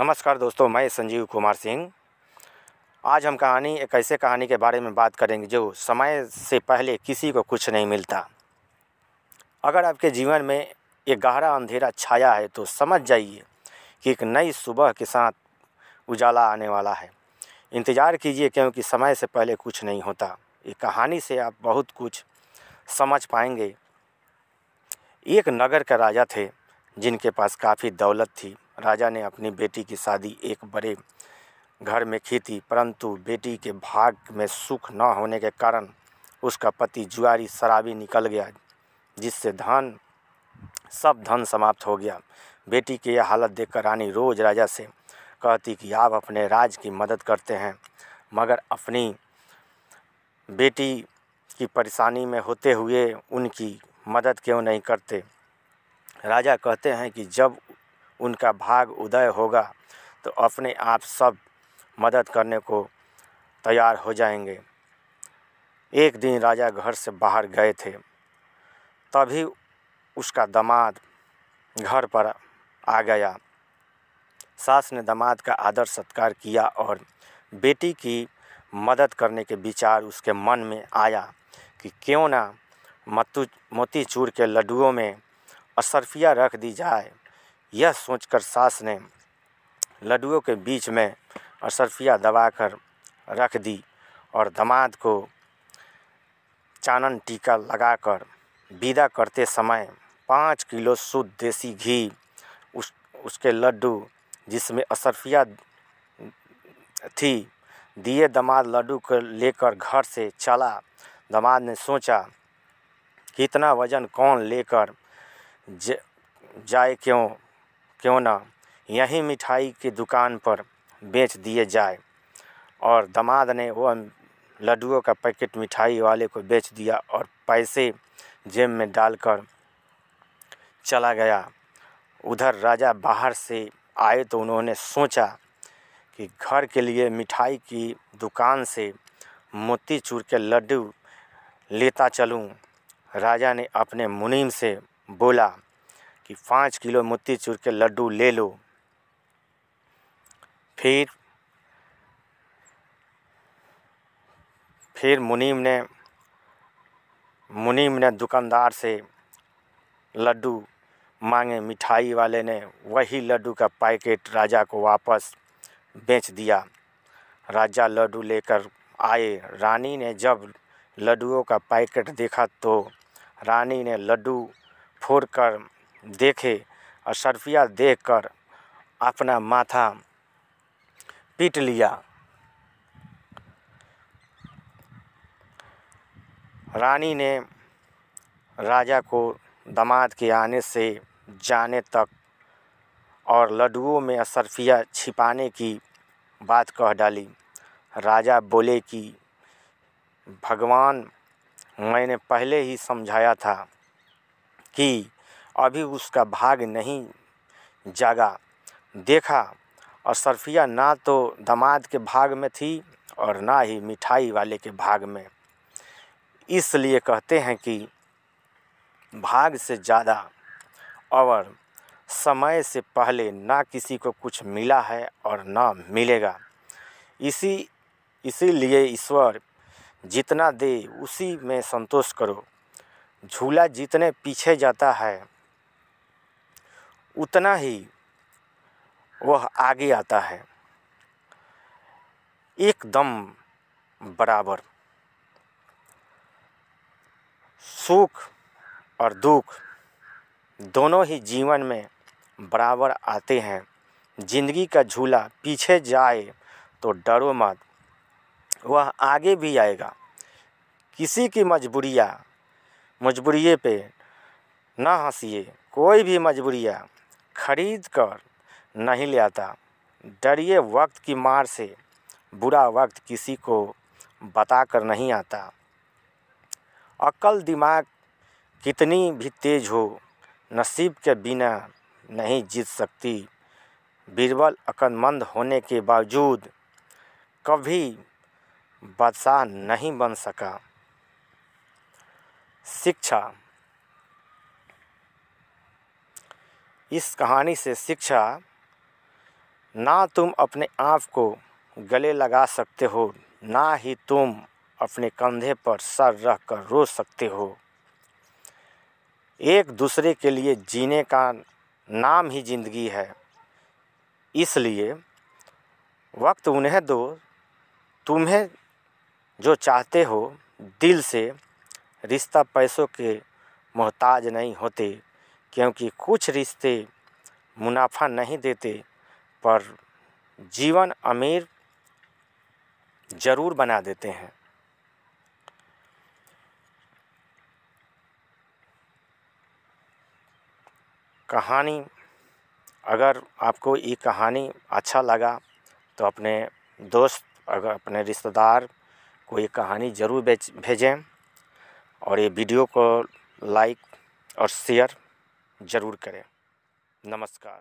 नमस्कार दोस्तों मैं संजीव कुमार सिंह आज हम कहानी एक ऐसे कहानी के बारे में बात करेंगे जो समय से पहले किसी को कुछ नहीं मिलता अगर आपके जीवन में एक गहरा अंधेरा छाया है तो समझ जाइए कि एक नई सुबह के साथ उजाला आने वाला है इंतज़ार कीजिए क्योंकि समय से पहले कुछ नहीं होता ये कहानी से आप बहुत कुछ समझ पाएंगे एक नगर का राजा थे जिनके पास काफ़ी दौलत थी राजा ने अपनी बेटी की शादी एक बड़े घर में की थी परंतु बेटी के भाग में सुख न होने के कारण उसका पति जुआरी शराबी निकल गया जिससे धन सब धन समाप्त हो गया बेटी की यह हालत देखकर रानी रोज राजा से कहती कि आप अपने राज की मदद करते हैं मगर अपनी बेटी की परेशानी में होते हुए उनकी मदद क्यों नहीं करते राजा कहते हैं कि जब उनका भाग उदय होगा तो अपने आप सब मदद करने को तैयार हो जाएंगे एक दिन राजा घर से बाहर गए थे तभी उसका दामाद घर पर आ गया सास ने दामाद का आदर सत्कार किया और बेटी की मदद करने के विचार उसके मन में आया कि क्यों ना मोती मोतीचूर के लड्डुओं में असरफिया रख दी जाए यह सोचकर सास ने लड्डुओं के बीच में असरफिया दबाकर रख दी और दामाद को चानन टीका लगाकर विदा करते समय पाँच किलो शुद्ध देसी घी उस उसके लड्डू जिसमें असरफिया थी दिए दामाद लड्डू को लेकर घर से चला दामाद ने सोचा कितना वज़न कौन लेकर जाए क्यों क्यों ना यहीं मिठाई की दुकान पर बेच दिए जाए और दामाद ने वह लड्डुओं का पैकेट मिठाई वाले को बेच दिया और पैसे जेब में डालकर चला गया उधर राजा बाहर से आए तो उन्होंने सोचा कि घर के लिए मिठाई की दुकान से मोती चूर के लड्डू लेता चलूं राजा ने अपने मुनीम से बोला कि पाँच किलो चूर के लड्डू ले लो फिर फिर मुनीम ने मुनीम ने दुकानदार से लड्डू मांगे मिठाई वाले ने वही लड्डू का पैकेट राजा को वापस बेच दिया राजा लड्डू लेकर आए रानी ने जब लड्डुओं का पैकेट देखा तो रानी ने लड्डू फोड़कर देखे और सरफिया देख कर अपना माथा पीट लिया रानी ने राजा को दामाद के आने से जाने तक और लड्डुओं में असरफिया छिपाने की बात कह डाली राजा बोले कि भगवान मैंने पहले ही समझाया था कि अभी उसका भाग नहीं जागा देखा और सरफिया ना तो दामाद के भाग में थी और ना ही मिठाई वाले के भाग में इसलिए कहते हैं कि भाग से ज़्यादा और समय से पहले ना किसी को कुछ मिला है और ना मिलेगा इसी इसीलिए ईश्वर जितना दे उसी में संतोष करो झूला जितने पीछे जाता है उतना ही वह आगे आता है एकदम बराबर सुख और दुख दोनों ही जीवन में बराबर आते हैं जिंदगी का झूला पीछे जाए तो डरो मत वह आगे भी आएगा किसी की मजबूरिया मजबूरिए पे ना हंसिए कोई भी मजबूरिया खरीद कर नहीं ले आता डरिए वक्त की मार से बुरा वक्त किसी को बता कर नहीं आता अक्ल दिमाग कितनी भी तेज हो नसीब के बिना नहीं जीत सकती बीरबल अकलमंद होने के बावजूद कभी बादशाह नहीं बन सका शिक्षा इस कहानी से शिक्षा ना तुम अपने आप को गले लगा सकते हो ना ही तुम अपने कंधे पर सर रख कर रो सकते हो एक दूसरे के लिए जीने का नाम ही जिंदगी है इसलिए वक्त उन्हें दो तुम्हें जो चाहते हो दिल से रिश्ता पैसों के मोहताज नहीं होते क्योंकि कुछ रिश्ते मुनाफ़ा नहीं देते पर जीवन अमीर ज़रूर बना देते हैं कहानी अगर आपको ये कहानी अच्छा लगा तो अपने दोस्त अगर अपने रिश्तेदार को ये कहानी ज़रूर भेजें और ये वीडियो को लाइक और शेयर ज़रूर करें नमस्कार